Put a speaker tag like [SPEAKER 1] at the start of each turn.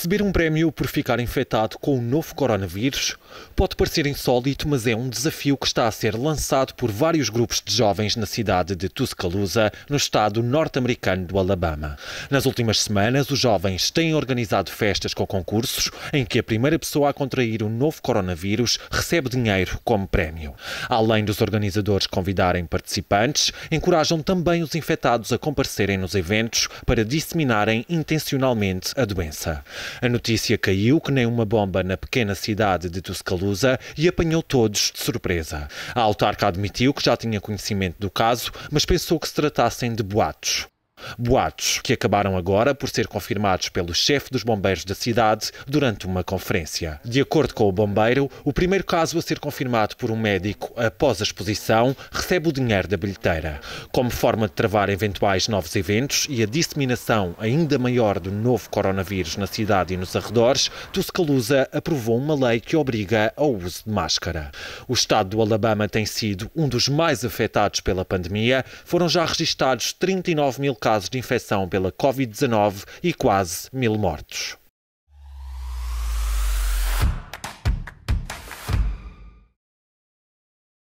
[SPEAKER 1] Receber um prémio por ficar infectado com o novo coronavírus pode parecer insólito, mas é um desafio que está a ser lançado por vários grupos de jovens na cidade de Tuscaloosa, no estado norte-americano do Alabama. Nas últimas semanas, os jovens têm organizado festas com concursos em que a primeira pessoa a contrair o novo coronavírus recebe dinheiro como prémio. Além dos organizadores convidarem participantes, encorajam também os infectados a comparecerem nos eventos para disseminarem intencionalmente a doença. A notícia caiu que nem uma bomba na pequena cidade de Tuscaloosa e apanhou todos de surpresa. A autarca admitiu que já tinha conhecimento do caso, mas pensou que se tratassem de boatos. Boatos que acabaram agora por ser confirmados pelo chefe dos bombeiros da cidade durante uma conferência. De acordo com o bombeiro, o primeiro caso a ser confirmado por um médico após a exposição recebe o dinheiro da bilheteira. Como forma de travar eventuais novos eventos e a disseminação ainda maior do novo coronavírus na cidade e nos arredores, Tuscaloosa aprovou uma lei que obriga ao uso de máscara. O estado do Alabama tem sido um dos mais afetados pela pandemia. Foram já registados 39 mil casos casos de infecção pela Covid-19 e quase mil mortos.